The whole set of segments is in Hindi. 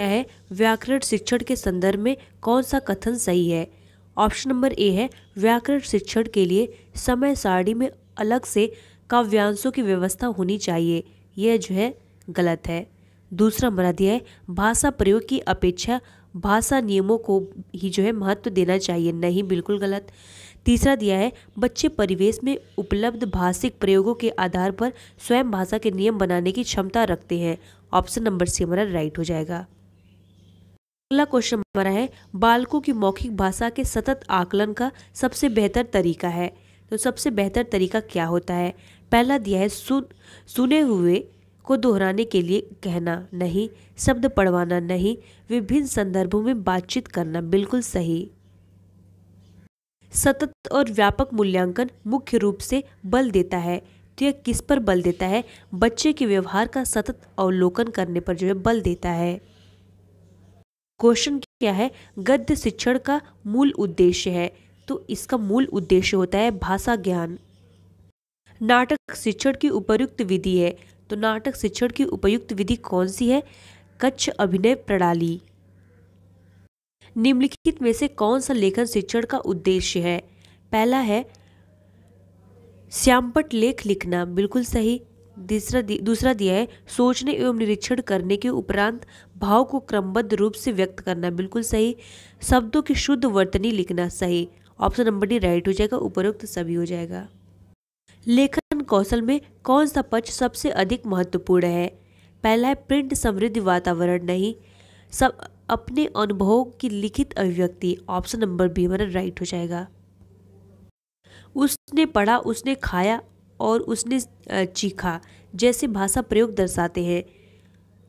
क्या है व्याकरण शिक्षण के संदर्भ में कौन सा कथन सही है ऑप्शन नंबर ए है व्याकरण शिक्षण के लिए समय सारणी में अलग से काव्यांशों की व्यवस्था होनी चाहिए यह जो है गलत है दूसरा हमारा दिया है भाषा प्रयोग की अपेक्षा भाषा नियमों को ही जो है महत्व देना चाहिए नहीं बिल्कुल गलत तीसरा दिया है बच्चे परिवेश में उपलब्ध भाषिक प्रयोगों के आधार पर स्वयं भाषा के नियम बनाने की क्षमता रखते हैं ऑप्शन नंबर सी हमारा राइट हो जाएगा अगला क्वेश्चन हमारा है बालकों की मौखिक भाषा के सतत आकलन का सबसे बेहतर तरीका है तो सबसे बेहतर तरीका क्या होता है पहला दिया है सुन सुने हुए को दोहराने के लिए कहना नहीं शब्द पढ़वाना नहीं विभिन्न संदर्भों में बातचीत करना बिल्कुल सही सतत और व्यापक मूल्यांकन मुख्य रूप से बल देता है तो यह किस पर बल देता है बच्चे के व्यवहार का सतत अवलोकन करने पर जो है बल देता है क्वेश्चन क्या है गद्य शिक्षण का मूल उद्देश्य है तो इसका मूल उद्देश्य होता है भाषा ज्ञान नाटक शिक्षण की उपयुक्त विधि है तो नाटक शिक्षण की उपयुक्त विधि कौन सी है कच्छ अभिनय प्रणाली निम्नलिखित में से कौन सा लेखन शिक्षण का उद्देश्य है पहला है श्यामपट लेख लिखना बिल्कुल सही दूसरा दूसरा दिया है सोचने एवं निरीक्षण करने के उपरांत भाव को क्रमबद्ध रूप से व्यक्त करना बिल्कुल सही शब्दों की शुद्ध वर्तनी लिखना सही ऑप्शन नंबर डी राइट हो जाएगा उपरोक्त सभी हो जाएगा लेखन कौशल में कौन सा पक्ष सबसे अधिक महत्वपूर्ण है पहला है प्रिंट समृद्ध वातावरण नहीं सब अपने अनुभवों की लिखित अभिव्यक्ति ऑप्शन नंबर बी हमारा राइट हो जाएगा उसने पढ़ा उसने खाया और उसने चीखा जैसे भाषा प्रयोग दर्शाते हैं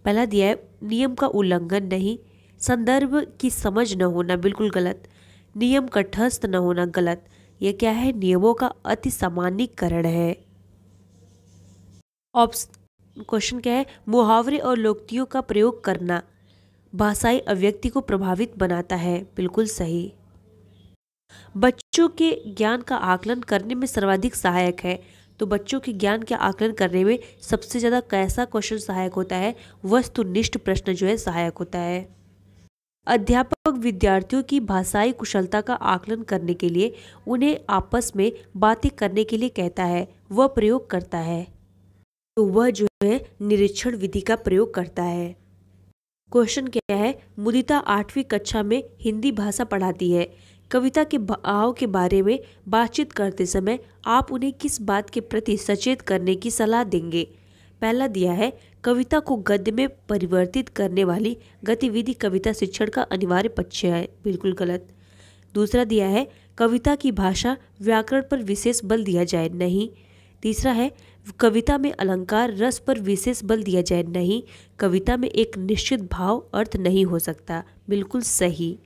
पहला दिया है नियम का उल्लंघन नहीं संदर्भ की समझ न होना बिल्कुल गलत नियम का ठस्त न होना गलत यह क्या है नियमों का अति सामान्यकरण है ऑप्शन क्वेश्चन क्या है मुहावरे और लोकतियों का प्रयोग करना भाषाई अव्यक्ति को प्रभावित बनाता है बिल्कुल सही बच्चों के ज्ञान का आकलन करने में सर्वाधिक सहायक है तो बच्चों के ज्ञान के आकलन करने में सबसे ज़्यादा कैसा क्वेश्चन सहायक होता है वस्तुनिष्ठ प्रश्न जो है सहायक होता है अध्यापक विद्यार्थियों की भाषाई कुशलता का आकलन करने के लिए उन्हें आपस में बातें करने के लिए कहता है वह प्रयोग करता है तो वह जो है निरीक्षण विधि का प्रयोग करता है क्वेश्चन क्या है मुदिता आठवीं कक्षा में हिंदी भाषा पढ़ाती है कविता के भाव के बारे में बातचीत करते समय आप उन्हें किस बात के प्रति सचेत करने की सलाह देंगे पहला दिया है कविता को गद्य में परिवर्तित करने वाली गतिविधि कविता शिक्षण का अनिवार्य पक्ष है बिल्कुल गलत दूसरा दिया है कविता की भाषा व्याकरण पर विशेष बल दिया जाए नहीं तीसरा है कविता में अलंकार रस पर विशेष बल दिया जाए नहीं कविता में एक निश्चित भाव अर्थ नहीं हो सकता बिल्कुल सही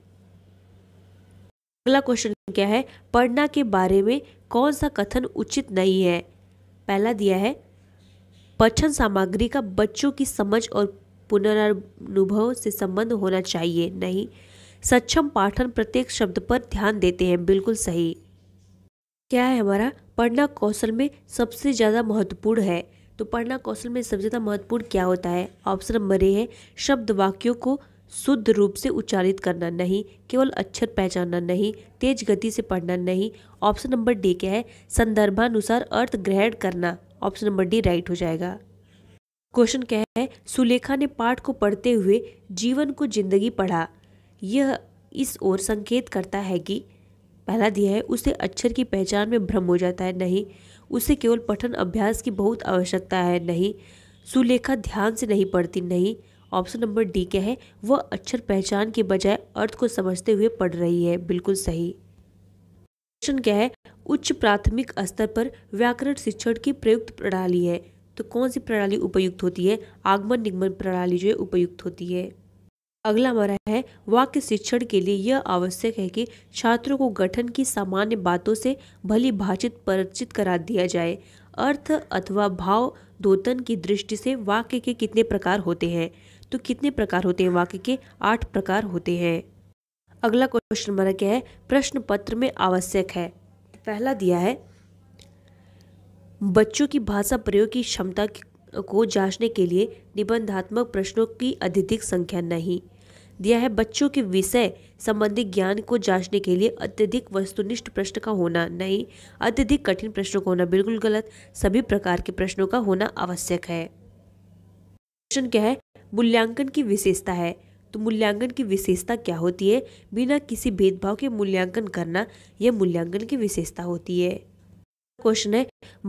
अगला क्वेश्चन क्या है पढ़ना के बारे में कौन सा कथन उचित नहीं है पहला दिया है पठन सामग्री का बच्चों की समझ और पुनरानुभव से संबंध होना चाहिए नहीं सक्षम पाठन प्रत्येक शब्द पर ध्यान देते हैं बिल्कुल सही क्या है हमारा पढ़ना कौशल में सबसे ज़्यादा महत्वपूर्ण है तो पढ़ना कौशल में सबसे ज़्यादा महत्वपूर्ण क्या होता है ऑप्शन नंबर ए है शब्द वाक्यों को शुद्ध रूप से उच्चारित करना नहीं केवल अक्षर पहचानना नहीं तेज गति से पढ़ना नहीं ऑप्शन नंबर डी क्या है संदर्भानुसार अर्थ ग्रहण करना ऑप्शन नंबर डी राइट हो जाएगा क्वेश्चन क्या है सुलेखा ने पाठ को पढ़ते हुए जीवन को जिंदगी पढ़ा यह इस ओर संकेत करता है कि पहला दिया है उसे अक्षर की पहचान में भ्रम हो जाता है नहीं उसे केवल पठन अभ्यास की बहुत आवश्यकता है नहीं सुलेखा ध्यान से नहीं पढ़ती नहीं ऑप्शन नंबर डी क्या है वह अक्षर पहचान के बजाय अर्थ को समझते हुए पढ़ रही है बिल्कुल सही क्वेश्चन क्या है उच्च प्राथमिक स्तर पर व्याकरण शिक्षण की प्रयुक्त प्रणाली है तो कौन सी प्रणाली उपयुक्त होती है आगमन निगमन प्रणाली जो है उपयुक्त होती है अगला हमारा है वाक्य शिक्षण के लिए यह आवश्यक है कि छात्रों को गठन की सामान्य बातों से भली भाषित परिचित करा दिया जाए अर्थ अथवा भाव दोतन की दृष्टि से वाक्य के कितने प्रकार होते हैं तो कितने प्रकार होते हैं वाक्य के आठ प्रकार होते हैं अगला क्वेश्चन नंबर क्या है प्रश्न पत्र में आवश्यक है पहला दिया है बच्चों की भाषा प्रयोग की क्षमता को जांचने के लिए निबंधात्मक प्रश्नों की अत्यधिक संख्या नहीं दिया है बच्चों के विषय संबंधी ज्ञान को जांचने के लिए अत्यधिक वस्तुनिष्ठ प्रश्न का होना नहीं अत्यधिक कठिन प्रश्नों का होना बिल्कुल गलत सभी प्रकार के प्रश्नों का होना आवश्यक है क्वेश्चन क्या है मूल्यांकन की विशेषता है तो मूल्यांकन की विशेषता क्या होती है बिना किसी भेदभाव के मूल्यांकन करना यह मूल्यांकन की विशेषता होती है क्वेश्चन है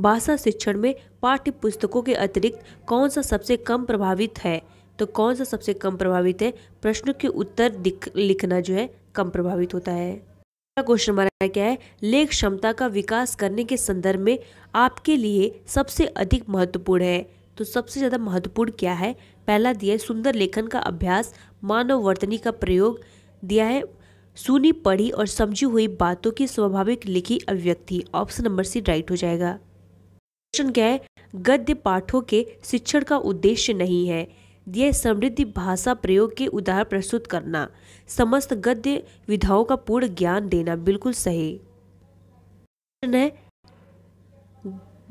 भाषा शिक्षण में पाठ्य पुस्तकों के अतिरिक्त कौन सा सबसे कम प्रभावित है तो कौन सा सबसे कम प्रभावित है प्रश्न के उत्तर लिखना जो है कम प्रभावित होता है क्वेश्चन हमारा क्या है लेख क्षमता का विकास करने के संदर्भ में आपके लिए सबसे अधिक महत्वपूर्ण है तो सबसे ज़्यादा महत्वपूर्ण क्या है पहला दिया है सुंदर लेखन का अभ्यास मानव वर्तनी का प्रयोग दिया है सुनी पढ़ी और समझी हुई बातों की स्वाभाविक लिखी अभिव्यक्ति ऑप्शन नंबर सी राइट हो जाएगा क्वेश्चन क्या है गद्य पाठों के शिक्षण का उद्देश्य नहीं है यह समृद्धि भाषा प्रयोग के उदाहरण प्रस्तुत करना समस्त गद्य विधाओं का पूर्ण ज्ञान देना बिल्कुल सही है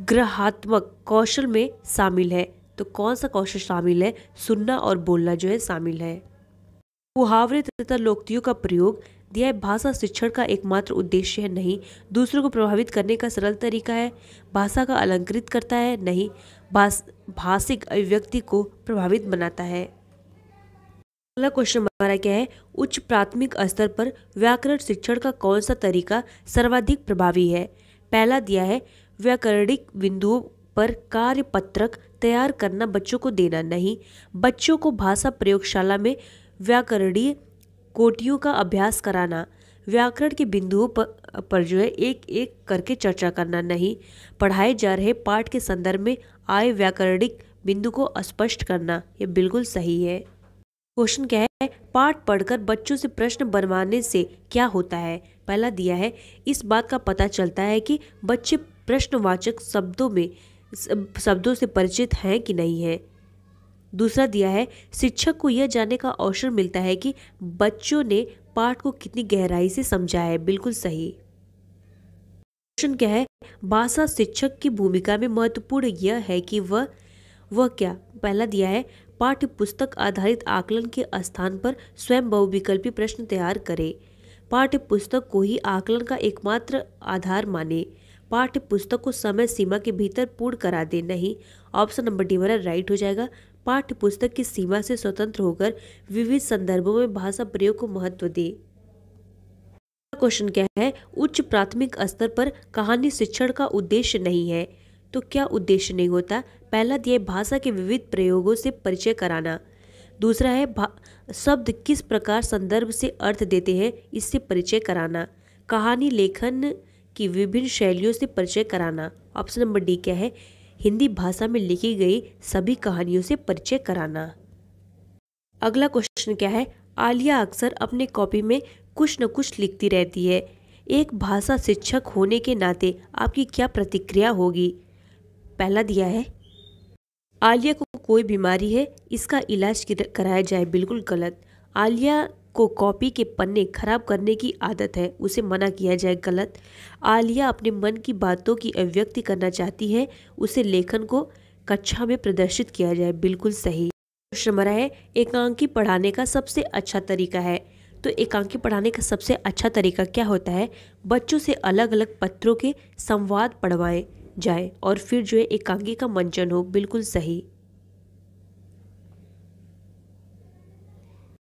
ग्रहात्मक कौशल में शामिल है तो कौन सा कौशल शामिल है सुनना और बोलना जो है शामिल है मुहावरे तथा लोकतियों का प्रयोग दिया है भाषा शिक्षण का एकमात्र उद्देश्य है नहीं दूसरों को प्रभावित करने का सरल तरीका है भाषा का अलंकृत करता है नहीं भाषिक अभिव्यक्ति को प्रभावित बनाता है अगला क्वेश्चन हमारा क्या है उच्च प्राथमिक स्तर पर व्याकरण शिक्षण का कौन सा तरीका सर्वाधिक प्रभावी है पहला दिया है व्याकरणिक बिंदुओं पर कार्य पत्रक तैयार करना बच्चों को देना नहीं बच्चों को भाषा प्रयोगशाला में व्याकरणीय कोटियों का अभ्यास कराना व्याकरण के बिंदुओं पर, पर जो है एक एक करके चर्चा करना नहीं पढ़ाए जा रहे पाठ के संदर्भ में आए व्याकरणिक बिंदु को स्पष्ट करना यह बिल्कुल सही है क्वेश्चन क्या है पाठ पढ़कर बच्चों से प्रश्न बनवाने से क्या होता है पहला दिया है इस बात का पता चलता है कि बच्चे प्रश्नवाचक शब्दों में शब्दों से परिचित हैं कि नहीं है दूसरा दिया है शिक्षक को यह जानने का अवसर मिलता है कि बच्चों ने पाठ को कितनी गहराई से समझा है बिल्कुल सही क्वेश्चन क्या है भाषा शिक्षक की भूमिका में महत्वपूर्ण यह है कि वह वह क्या पहला दिया है पाठ्य पुस्तक आधारित आकलन के स्थान पर स्वयं बहुविकल्पी प्रश्न तैयार करे पाठ्य पुस्तक को ही आकलन का एकमात्र आधार माने पाठ्य पुस्तक को समय सीमा के भीतर पूर्ण करा दे नहीं ऑप्शन नंबर डी वाला राइट हो जाएगा पाठ्य पुस्तक की सीमा से स्वतंत्र होकर विविध संदर्भों में भाषा प्रयोग को महत्व दे क्वेश्चन क्या है उच्च प्राथमिक स्तर पर कहानी शिक्षण का उद्देश्य नहीं है तो क्या उद्देश्य नहीं होता पहला दिया भाषा के विविध प्रयोगों से परिचय कराना दूसरा है शब्द किस प्रकार संदर्भ से अर्थ देते हैं इससे परिचय कराना कहानी लेखन की विभिन्न शैलियों से परिचय कराना ऑप्शन नंबर डी क्या है हिंदी भाषा में लिखी गई सभी कहानियों से परिचय कराना अगला क्वेश्चन क्या है आलिया अक्सर अपने कॉपी में कुछ न कुछ लिखती रहती है एक भाषा शिक्षक होने के नाते आपकी क्या प्रतिक्रिया होगी पहला दिया है आलिया को कोई बीमारी है इसका इलाज कराया जाए बिल्कुल गलत आलिया को कॉपी के पन्ने खराब करने की आदत है उसे मना किया जाए गलत आलिया अपने मन की बातों की अभिव्यक्ति करना चाहती है उसे लेखन को कक्षा में प्रदर्शित किया जाए बिल्कुल सही प्रश्न मरा है एकांकी पढ़ाने का सबसे अच्छा तरीका है तो एकांकी पढ़ाने का सबसे अच्छा तरीका क्या होता है बच्चों से अलग अलग पत्रों के संवाद पढ़वाए जाए और फिर जो है एकांकी का मंचन हो बिल्कुल सही